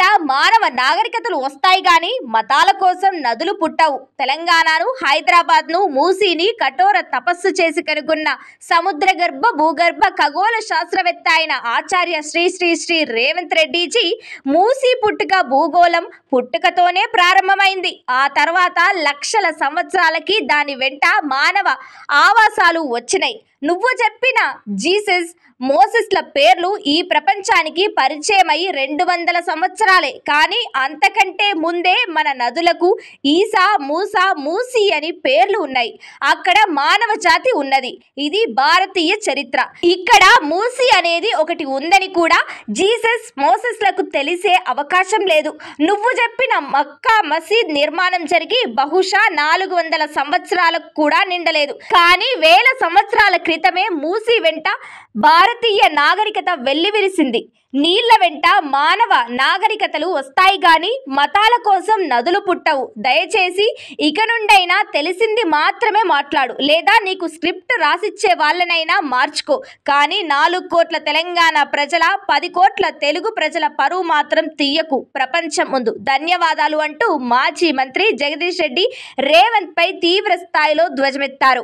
పేరిట మానవ నాగరికతలు వస్తాయి కానీ మతాల కోసం నదులు పుట్టవు తెలంగాణను హైదరాబాద్ను మూసీని కఠోర తపస్సు చేసి కనుగొన్న సముద్ర గర్భ భూగర్భ ఖగోళ శాస్త్రవేత్త అయిన ఆచార్య శ్రీ శ్రీ శ్రీ రేవంత్ రెడ్డిజీ మూసీ పుట్టుక భూగోళం పుట్టుకతోనే ప్రారంభమైంది ఆ తర్వాత లక్షల సంవత్సరాలకి దాని వెంట మానవ ఆవాసాలు వచ్చినాయి నువ్వు చెప్పిన జీసస్ మోసెస్ల పేర్లు ఈ ప్రపంచానికి పరిచయమై రెండు వందల సంవత్సరాలే కానీ అంతకంటే ముందే మన నదులకు ఈసా మూసా మూసి అని పేర్లు ఉన్నాయి అక్కడ మానవ జాతి ఉన్నది ఇది భారతీయ చరిత్ర ఇక్కడ మూసి అనేది ఒకటి ఉందని కూడా జీసస్ మోసెస్లకు తెలిసే అవకాశం లేదు నువ్వు చెప్పిన మక్కా మసీద్ నిర్మాణం జరిగి బహుశా నాలుగు వందల సంవత్సరాలకు కూడా నిండలేదు కానీ వేల సంవత్సరాల క్రితమే మూసి వెంట భారతీయ నాగరికత వెల్లివిరిసింది నీళ్ల వెంట మానవ నాగరికతలు వస్తాయి కానీ మతాల కోసం నదులు పుట్టవు దయచేసి ఇక నుండైనా తెలిసింది మాత్రమే మాట్లాడు లేదా నీకు స్క్రిప్ట్ రాసిచ్చే వాళ్ళనైనా మార్చుకో కానీ నాలుగు కోట్ల తెలంగాణ ప్రజల పది కోట్ల తెలుగు ప్రజల పరువు మాత్రం తీయకు ప్రపంచం ముందు ధన్యవాదాలు అంటూ మాజీ మంత్రి జగదీష్ రెడ్డి రేవంత్ పై తీవ్ర స్థాయిలో ధ్వజమెత్తారు